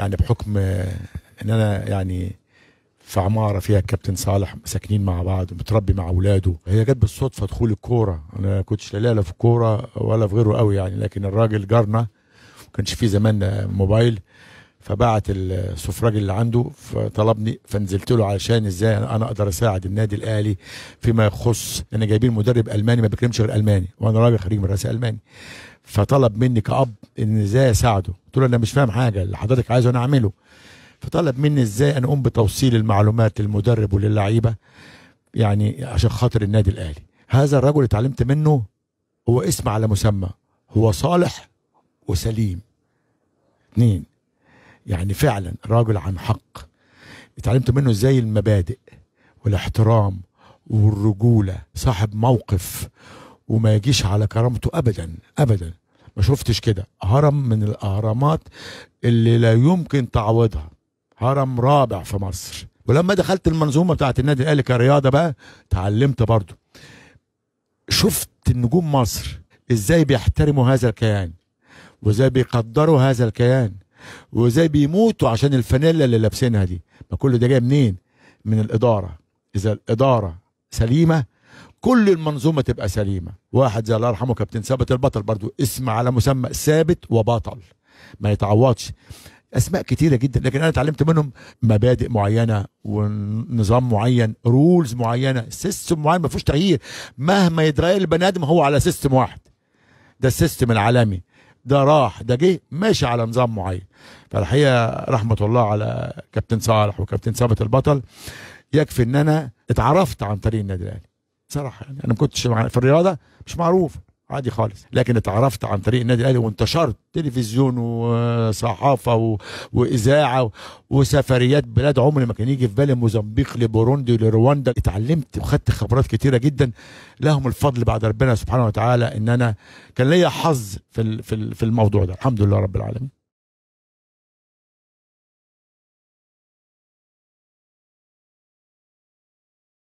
يعني بحكم آه، ان انا يعني في عمارة فيها الكابتن صالح ساكنين مع بعض متربي مع أولاده هي جت بالصدفة دخول الكورة أنا كنتش لا لا في الكورة ولا في غيره قوي يعني لكن الراجل جارنا ما كانش فيه زمان موبايل فبعت السفراج اللي عنده فطلبني فنزلت له علشان ازاي انا اقدر اساعد النادي الاهلي فيما يخص ان جايبين مدرب الماني ما بيكلمش غير الماني وانا راجل خريج مدرسه الماني فطلب مني كاب ان ازاي اساعده قلت له انا مش فاهم حاجه اللي حضرتك عايزه انا اعمله فطلب مني ازاي انا اقوم بتوصيل المعلومات للمدرب وللعيبه يعني عشان خاطر النادي الاهلي هذا الرجل اتعلمت منه هو اسم على مسمى هو صالح وسليم اتنين يعني فعلا راجل عن حق اتعلمت منه ازاي المبادئ والاحترام والرجولة صاحب موقف وما يجيش على كرامته أبدا أبدا ما شفتش كده هرم من الأهرامات اللي لا يمكن تعوضها هرم رابع في مصر ولما دخلت المنظومة بتاعت النادي الأهلي كرياضة بقى اتعلمت برضو شفت نجوم مصر ازاي بيحترموا هذا الكيان وازاي بيقدروا هذا الكيان وازاي بيموتوا عشان الفانيلا اللي لابسينها دي ما كل ده جاي منين من الاداره اذا الاداره سليمه كل المنظومه تبقى سليمه واحد زي الله يرحمه كابتن ثابت البطل برضو اسم على مسمى ثابت وبطل ما يتعوضش اسماء كتيره جدا لكن انا اتعلمت منهم مبادئ معينه ونظام معين رولز معينه سيستم معين ما فيهوش تغيير مهما يدرى البني ادم هو على سيستم واحد ده السيستم العالمي ده راح ده جه ماشي على نظام معين فالحقيقه رحمه الله على كابتن صالح وكابتن ثابت البطل يكفي ان انا اتعرفت عن طريق النادي الاهلي صراحه يعني انا ما كنتش في الرياضه مش معروف عادي خالص لكن اتعرفت عن طريق النادي الاهلي وانتشرت تلفزيون وصحافه و... واذاعه و... وسفريات بلاد عمري ما كان يجي في بالي موزمبيق لبوروندي لرواندا اتعلمت وخدت خبرات كتيره جدا لهم الفضل بعد ربنا سبحانه وتعالى ان انا كان ليا حظ في في الموضوع ده الحمد لله رب العالمين